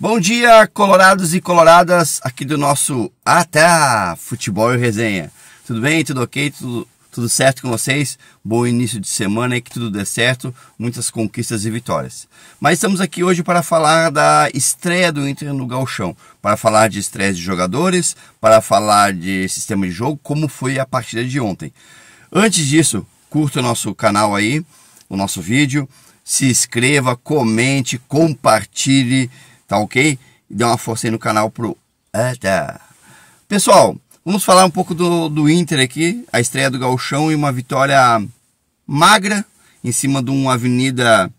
Bom dia, colorados e coloradas, aqui do nosso Ah tá, Futebol e Resenha. Tudo bem? Tudo ok? Tudo, tudo certo com vocês? Bom início de semana e que tudo dê certo, muitas conquistas e vitórias. Mas estamos aqui hoje para falar da estreia do Inter no Galchão, para falar de estreia de jogadores, para falar de sistema de jogo, como foi a partida de ontem. Antes disso, curta o nosso canal aí, o nosso vídeo, se inscreva, comente, compartilhe tá ok? Dê uma força aí no canal pro... Ah, Pessoal, vamos falar um pouco do, do Inter aqui, a estreia do Galchão e uma vitória magra em cima de uma avenida,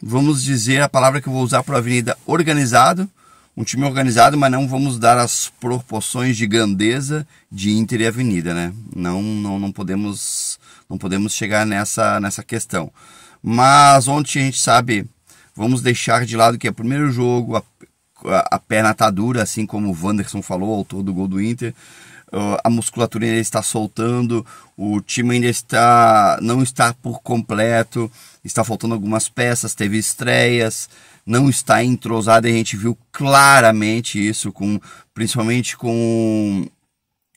vamos dizer a palavra que eu vou usar para avenida organizado, um time organizado, mas não vamos dar as proporções de grandeza de Inter e Avenida, né? Não, não, não podemos, não podemos chegar nessa, nessa questão. Mas ontem a gente sabe Vamos deixar de lado que é o primeiro jogo, a, a, a perna está dura, assim como o Wanderson falou, autor do gol do Inter. Uh, a musculatura ainda está soltando, o time ainda está não está por completo, está faltando algumas peças, teve estreias, não está entrosado e a gente viu claramente isso com principalmente com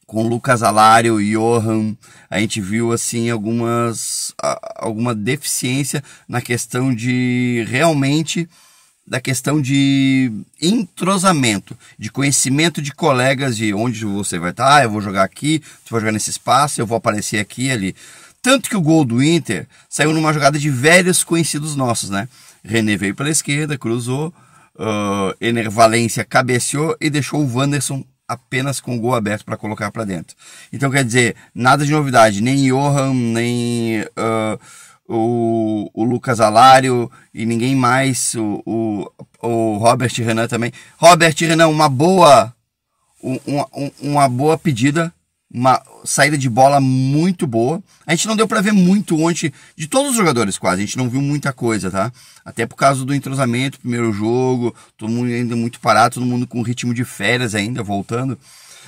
com Lucas Alário, Johan, a gente viu assim algumas alguma deficiência na questão de realmente da questão de entrosamento, de conhecimento de colegas de onde você vai estar, ah, eu vou jogar aqui, você vai jogar nesse espaço, eu vou aparecer aqui ali. Tanto que o gol do Inter saiu numa jogada de velhos conhecidos nossos, né? René veio pela esquerda, cruzou, uh, Ener cabeceou e deixou o Wanderson apenas com o gol aberto para colocar para dentro. Então quer dizer, nada de novidade, nem Johan, nem uh, o, o Lucas Alário e ninguém mais, o, o, o Robert Renan também. Robert Renan, uma boa, um, um, uma boa pedida, uma, saída de bola muito boa. A gente não deu para ver muito ontem de todos os jogadores quase, a gente não viu muita coisa, tá? Até por causa do entrosamento, primeiro jogo, todo mundo ainda muito parado, todo mundo com ritmo de férias ainda, voltando.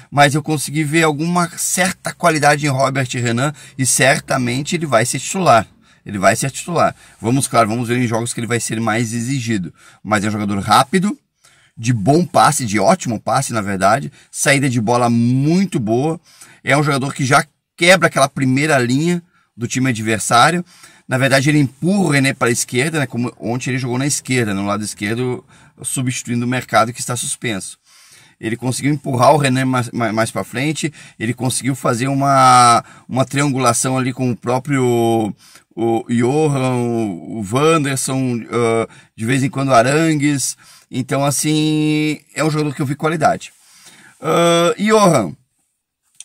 Mas eu consegui ver alguma certa qualidade em Robert Renan e certamente ele vai ser titular. Ele vai ser titular. Vamos, claro, vamos ver em jogos que ele vai ser mais exigido. Mas é um jogador rápido, de bom passe, de ótimo passe, na verdade, saída de bola muito boa. É um jogador que já quebra aquela primeira linha do time adversário. Na verdade, ele empurra o René para a esquerda, né? Como ontem ele jogou na esquerda, no lado esquerdo, substituindo o mercado que está suspenso ele conseguiu empurrar o Renan mais, mais, mais para frente, ele conseguiu fazer uma, uma triangulação ali com o próprio o Johan, o Wanderson, uh, de vez em quando Arangues. Então, assim, é um jogador que eu vi qualidade. Uh, Johan,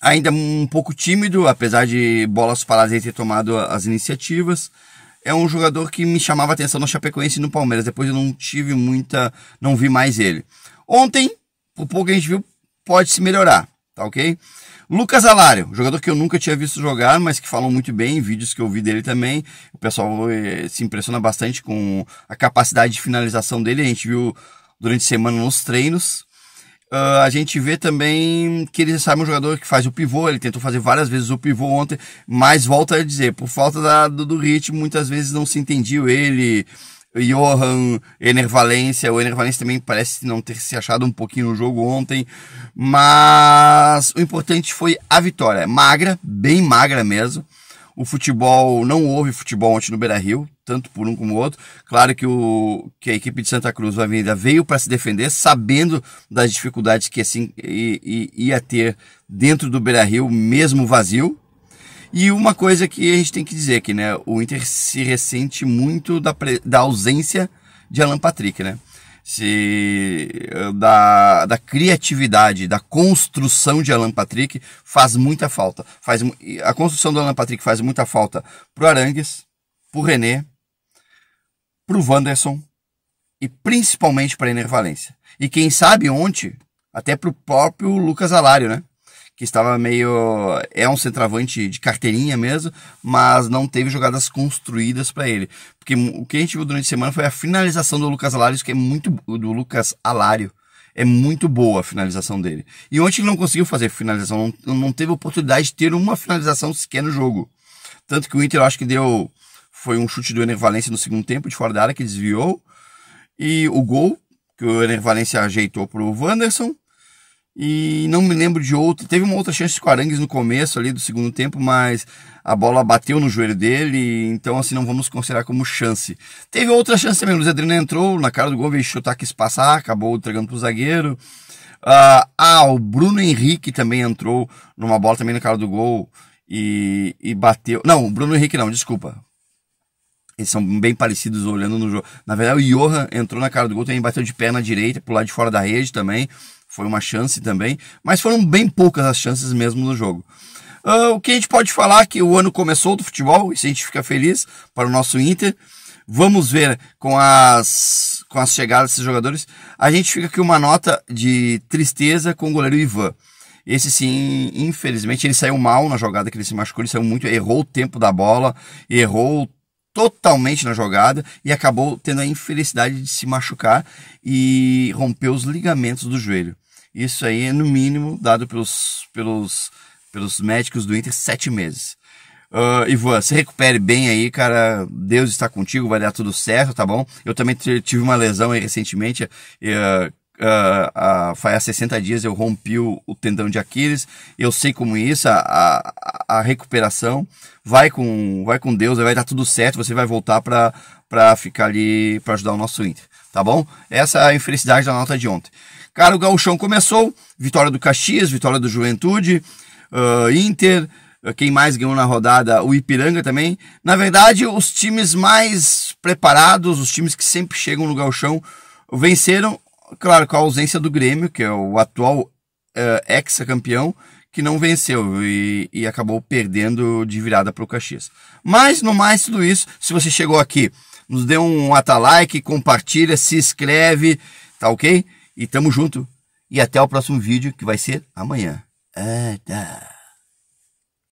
ainda um pouco tímido, apesar de bolas paradas e ter tomado as iniciativas. É um jogador que me chamava atenção no Chapecoense e no Palmeiras. Depois eu não tive muita. não vi mais ele. Ontem o pouco que a gente viu pode se melhorar, tá ok? Lucas Alário, jogador que eu nunca tinha visto jogar, mas que falam muito bem, vídeos que eu vi dele também. O pessoal eh, se impressiona bastante com a capacidade de finalização dele. A gente viu durante a semana nos treinos. Uh, a gente vê também que ele sabe um jogador que faz o pivô, ele tentou fazer várias vezes o pivô ontem, mas volta a dizer, por falta da, do, do, ritmo, muitas vezes não se entendiu ele, Johan, Enervalência, O Enervalência também parece não ter se achado um pouquinho no jogo ontem. Mas o importante foi a vitória. Magra, bem magra mesmo. O futebol, não houve futebol ontem no Beira Rio, tanto por um como o outro. Claro que, o, que a equipe de Santa Cruz do Avenida veio para se defender, sabendo das dificuldades que assim ia ter dentro do Beira Rio, mesmo vazio. E uma coisa que a gente tem que dizer aqui, né? O Inter se ressente muito da, da ausência de Alan Patrick, né? se eh, da, da criatividade, da construção de Alan Patrick faz muita falta. Faz, a construção do Alan Patrick faz muita falta pro Arangues, pro René, pro Wanderson e principalmente pra Enervalência. E quem sabe ontem, até pro próprio Lucas Alário, né? que estava meio. É um centroavante de carteirinha mesmo, mas não teve jogadas construídas para ele. Porque o que a gente viu durante a semana foi a finalização do Lucas Alário, que é muito. do Lucas Alário. É muito boa a finalização dele. E ontem ele não conseguiu fazer finalização, não, não teve oportunidade de ter uma finalização sequer no jogo. Tanto que o Inter, eu acho que deu. Foi um chute do Ener Valencia no segundo tempo, de fora da área, que desviou. E o gol, que o Ener Valencia ajeitou pro Wanderson e não me lembro de outra. Teve uma outra chance de Coarangues no começo ali do segundo tempo, mas a bola bateu no joelho dele, então assim não vamos considerar como chance. Teve outra chance também, o Luiz Adriano entrou na cara do gol, veio chutar que espaçar, acabou entregando pro zagueiro. Ah, ah, o Bruno Henrique também entrou numa bola também na cara do gol e, e bateu. Não, o Bruno Henrique não, desculpa. Eles são bem parecidos olhando no jogo. Na verdade, o Johan entrou na cara do gol, também bateu de perna direita, pro lado de fora da rede também foi uma chance também, mas foram bem poucas as chances mesmo no jogo. Uh, o que a gente pode falar é que o ano começou do futebol, e se a gente fica feliz para o nosso Inter. Vamos ver com as, com as chegadas desses jogadores. A gente fica aqui uma nota de tristeza com o goleiro Ivan. Esse sim, infelizmente, ele saiu mal na jogada que ele se machucou, ele saiu muito, errou o tempo da bola, errou totalmente na jogada e acabou tendo a infelicidade de se machucar e romper os ligamentos do joelho. Isso aí é no mínimo dado pelos, pelos, pelos médicos do Inter sete meses. Uh, Ivan, se recupere bem aí, cara. Deus está contigo, vai dar tudo certo, tá bom? Eu também tive uma lesão recentemente, uh, uh, uh, faz 60 dias eu rompi o, o, tendão de Aquiles, eu sei como isso, a, a, a, recuperação, vai com, vai com Deus, vai dar tudo certo, você vai voltar para ficar ali, para ajudar o nosso Inter, tá bom? Essa é a infelicidade da nota de ontem. Cara, o gauchão começou, vitória do Caxias, vitória do Juventude, uh, Inter, quem mais ganhou na rodada, o Ipiranga também. Na verdade, os times mais preparados, os times que sempre chegam no galchão, venceram claro, com a ausência do Grêmio, que é o atual uh, ex-campeão, que não venceu e, e, acabou perdendo de virada para o Caxias. Mas, no mais tudo isso, se você chegou aqui, nos dê um like, compartilha, se inscreve, tá ok? E tamo junto. E até o próximo vídeo, que vai ser amanhã. Ah, tá.